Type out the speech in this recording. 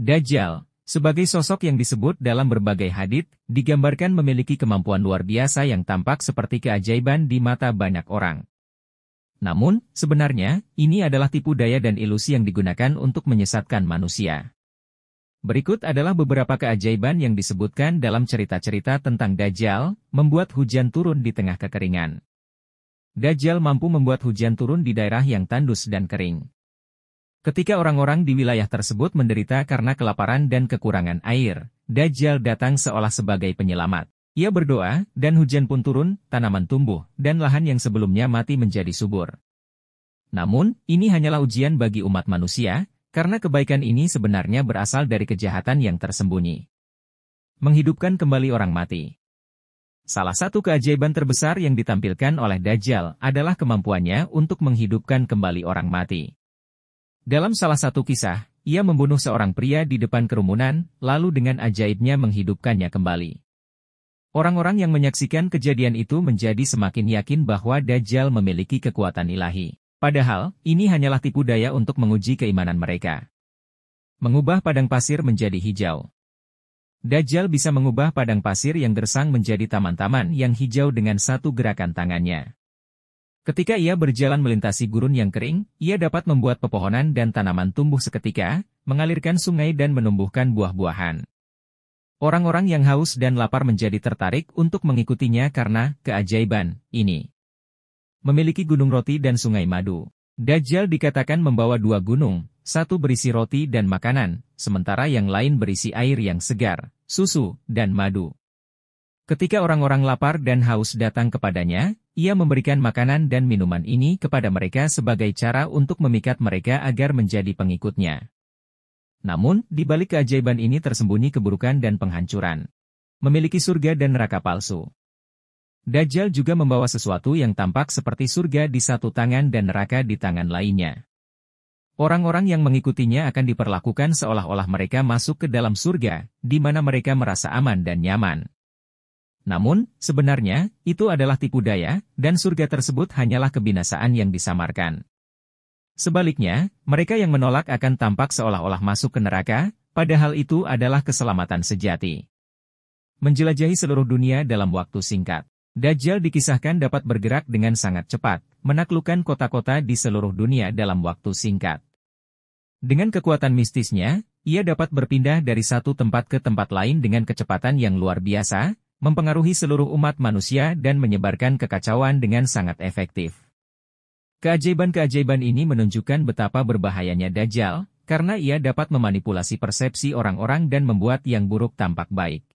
Dajjal, sebagai sosok yang disebut dalam berbagai hadith, digambarkan memiliki kemampuan luar biasa yang tampak seperti keajaiban di mata banyak orang. Namun, sebenarnya, ini adalah tipu daya dan ilusi yang digunakan untuk menyesatkan manusia. Berikut adalah beberapa keajaiban yang disebutkan dalam cerita-cerita tentang Dajjal, membuat hujan turun di tengah kekeringan. Dajjal mampu membuat hujan turun di daerah yang tandus dan kering. Ketika orang-orang di wilayah tersebut menderita karena kelaparan dan kekurangan air, Dajjal datang seolah sebagai penyelamat. Ia berdoa, dan hujan pun turun, tanaman tumbuh, dan lahan yang sebelumnya mati menjadi subur. Namun, ini hanyalah ujian bagi umat manusia, karena kebaikan ini sebenarnya berasal dari kejahatan yang tersembunyi. Menghidupkan kembali orang mati Salah satu keajaiban terbesar yang ditampilkan oleh Dajjal adalah kemampuannya untuk menghidupkan kembali orang mati. Dalam salah satu kisah, ia membunuh seorang pria di depan kerumunan, lalu dengan ajaibnya menghidupkannya kembali. Orang-orang yang menyaksikan kejadian itu menjadi semakin yakin bahwa Dajjal memiliki kekuatan ilahi. Padahal, ini hanyalah tipu daya untuk menguji keimanan mereka. Mengubah padang pasir menjadi hijau. Dajjal bisa mengubah padang pasir yang gersang menjadi taman-taman yang hijau dengan satu gerakan tangannya. Ketika ia berjalan melintasi gurun yang kering, ia dapat membuat pepohonan dan tanaman tumbuh seketika, mengalirkan sungai dan menumbuhkan buah-buahan. Orang-orang yang haus dan lapar menjadi tertarik untuk mengikutinya karena keajaiban ini. Memiliki gunung roti dan sungai madu. Dajjal dikatakan membawa dua gunung, satu berisi roti dan makanan, sementara yang lain berisi air yang segar, susu, dan madu. Ketika orang-orang lapar dan haus datang kepadanya, ia memberikan makanan dan minuman ini kepada mereka sebagai cara untuk memikat mereka agar menjadi pengikutnya. Namun, di balik keajaiban ini tersembunyi keburukan dan penghancuran. Memiliki surga dan neraka palsu. Dajjal juga membawa sesuatu yang tampak seperti surga di satu tangan dan neraka di tangan lainnya. Orang-orang yang mengikutinya akan diperlakukan seolah-olah mereka masuk ke dalam surga, di mana mereka merasa aman dan nyaman. Namun, sebenarnya, itu adalah tipu daya, dan surga tersebut hanyalah kebinasaan yang disamarkan. Sebaliknya, mereka yang menolak akan tampak seolah-olah masuk ke neraka, padahal itu adalah keselamatan sejati. Menjelajahi seluruh dunia dalam waktu singkat. Dajjal dikisahkan dapat bergerak dengan sangat cepat, menaklukkan kota-kota di seluruh dunia dalam waktu singkat. Dengan kekuatan mistisnya, ia dapat berpindah dari satu tempat ke tempat lain dengan kecepatan yang luar biasa, mempengaruhi seluruh umat manusia dan menyebarkan kekacauan dengan sangat efektif. Keajaiban-keajaiban ini menunjukkan betapa berbahayanya Dajjal, karena ia dapat memanipulasi persepsi orang-orang dan membuat yang buruk tampak baik.